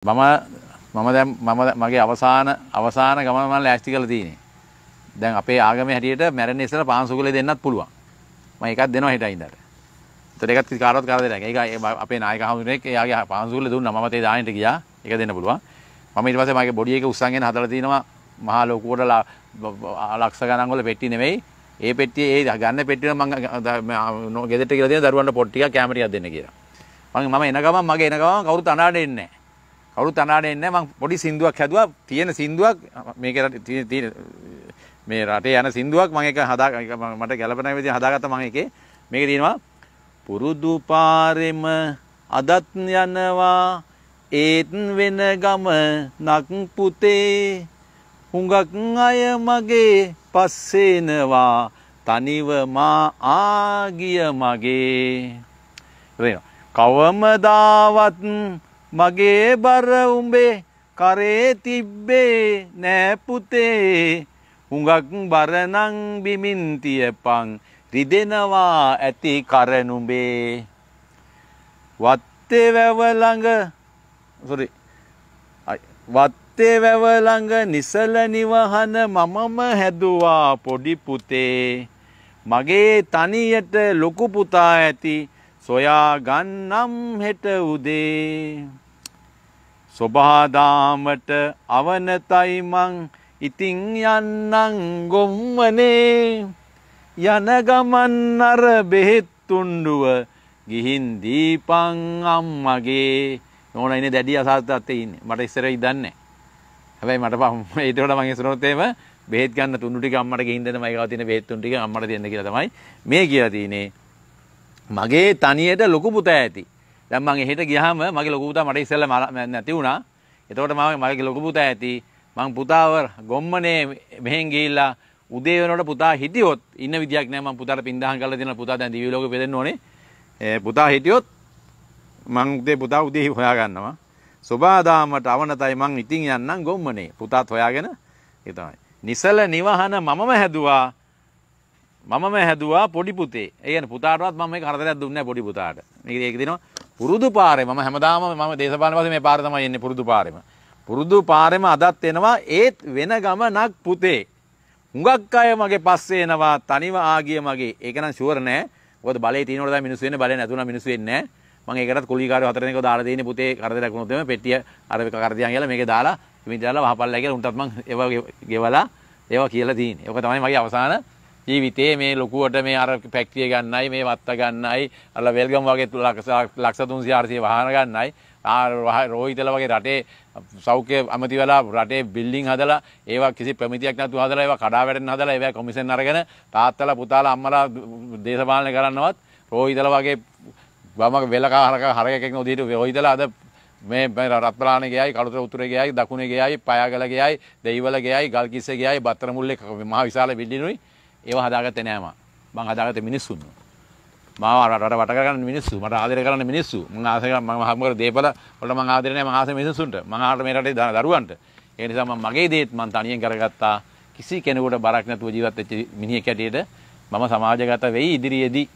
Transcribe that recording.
මම මම දැන් මම මගේ අවසාන අවසාන ගමන මම ලෑස්ති කරලා තියෙන්නේ. දැන් අපේ ආගමේ හැටියට මැරෙන්න ඉස්සෙල්ලා පාන්සුකලේ දෙන්නත් පුළුවන්. මම ඒකත් දෙනවා හිටා ඉඳලා. ඒතර ඒකත් කාටවත් කරලා දෙන්න. ඒක අපේ නායක හඳුනෙක් එයාගේ පාන්සුකලේ දුන්නා. මම තේ දාන්නට ගියා. ඒක දෙන්න පුළුවන්. මම ඊට පස්සේ මගේ බොඩි එක උස්සන්ගෙන හදලා තිනවා මහා ලොකුවට ලක්ෂ ගණන් වල පෙට්ටි නෙමෙයි. ඒ පෙට්ටිය ඒ ගන්න පෙට්ටිය මම ගෙදරට කියලා දෙන දරුවන්ට පොට් ටිකක් කැමරියක් දෙන්න කියලා. මම එන ගමන් මගේ එන ගමන් කවුරුත් අනාඩෙන්නේ නැහැ. අවුරුත් අනාට එන්න මං පොඩි සින්දුවක් හැදුවා තියෙන සින්දුවක් මේක මේ රටේ යන සින්දුවක් මම එක හදා මට ගැළපෙන විදිහට හදාගත්ත මම එකේ මේක තියෙනවා පුරුදු පාරෙම අදත් යනවා ඒත් වෙන ගම නක් පුතේ හුඟක් අය මගේ පස්සේනවා තනිව මා ආගිය මගේ රේනවා කවමදාවත් මගේ බර උඹේ කරේ තිබ්බේ නෑ පුතේ හුඟක් බරනං බිමින් තියපන් රිදෙනවා ඇති කරනුඹේ වත්තේ වැව ළඟ සොරි වත්තේ වැව ළඟ නිසල නිවහන මමම හැදුවා පොඩි පුතේ මගේ තනියට ලොකු පුතා ඇති සොයා ගන්නම් හෙට උදේ සොබාදාමට අවනතයි මං ඉතිං යන්නං ගොම්මනේ යන ගමන් අර බෙහෙත් තුණ්ඩුව ගිහින් දීපං අම්මගේ නෝන ඉන්නේ දැඩි අසහතත්තේ ඉන්නේ මට ඉස්සර ඉදන්නේ හැබැයි මට පහ ඊට වඩා මං ඉස්සරහොත් එහෙම බෙහෙත් ගන්න තුණ්ඩු ටික අම්මට ගිහින් දෙන්න මම ගාව තියෙන බෙහෙත් තුණ්ඩු ටික අම්මට දෙන්න කියලා තමයි මේ කියලා තියෙන්නේ මගේ තනියට ලොකු පුතා ඇති. දැන් මම එහෙට ගියාම මගේ ලොකු පුතා මට ඉස්සෙල්ලා නැති වුණා. එතකොට මම මගේ ලොකු පුතා ඇති. මං පුතාව ගොම්මනේ මෙහෙන් ගිහිල්ලා උදේ වෙනකොට පුතා හිටියොත් ඉන්න විදියක් නෑ මං පුතාට පින්දාහන් කරලා දෙනවා පුතා දැන් දිවි ලෝකෙ බෙදෙන්න ඕනේ. ඒ පුතා හිටියොත් මං උදේ පුතා උදේ හොයා ගන්නවා. සුබාදාමට අවනතයි මං ඉතින් යන්නම් ගොම්මනේ. පුතාත් හොයාගෙන ඒ තමයි. නිසල නිවහන මමම හැදුවා. මම හැදවා පොඩි පුතේ ඒන පුතාටත් මම කරදරයක් දුන්න පොඩි පුතාට ඒක දින පුරුදු පාරේ ම හැමදාම ම දේශපාන වස මේ පාරතම එන්න පුරුදු පාරම පුරුදු පාරෙම අදත් එනවා ඒත් වෙන ගමනක් පුතේ හුඟක් අය මගේ පස්සේ එනවා තනිව ආගිය මගේ ඒකන ශුවරනෑ ොද බල තිනට මිනිස්සුවෙන් බල නැතුන මිනිස්සුවෙන්න මගේ එකරත් කොලිකාර අතරනක දාලා දන පුතේ කරදරක්ුණුතම පෙටිය අරක කරදයන් කියල මේක දාලා මිදාලා හපල්ලක උන්ටත්ම ඒවා ගෙවලා ඒවා කියලා දීන් ඒක තමයි මගේ අවසාන ජීවිතේ මේ ලොකුවට මේ අර පැක්තිය ගන්නයි මේ වත්ත ගන්නයි අල වෙල්ගම් වගේ ලක්ෂ තුන්සිය ආරසිය වහන ගන්නයි රෝහිතල වගේ රටේ සෞඛ්‍ය අමති වෙලා රටේ බිල්ඩින් හදලා ඒවා කිසි ප්‍රමිතියක් නැතුව හදලා ඒවා කඩා වැටෙන්න හදලා ඒවා කොමිෂන් අරගෙන තාත්තලා පුතාලා අම්මලා දේශපාලනය කරන්නවත් රෝහිතල වගේ වමක වෙලකා හරක හරකෙක් එක්ක උදේට රෝහිතලා අද මේ රත්පලාන ගේයයි කළුතර උතුරේ ගේයයි දකුණේ ගේයයි පයාගල ගේයයි දෙයිවල ගේයයි ගල්කිස්සේ ගේයයි බත්තරමුල්ලේ මහ විශාල බිල්ඩිනුයි ඒව හදාගත්තේ නෑම මං හදාගත්තේ මිනිස්සුන් මාව රට වට කරගන්න මිනිස්සු මට ආදරය කරන්න මිනිස්සු මං ආසය කරන මම හම් කර දේපල වලට මං ආදරය නෑ මං ආසය මිනිස්සුන්ට මං ආට මේ රටේ දරුවන්ට ඒ නිසා මම මගේ දේත් මං තනියෙන් කරගත්තා කිසි කෙනෙකුට බරක් නැතුව ජීවත් වෙච්ච මිනිහෙක් හැටියට මම සමාජගත වෙයි ඉදිරියේදී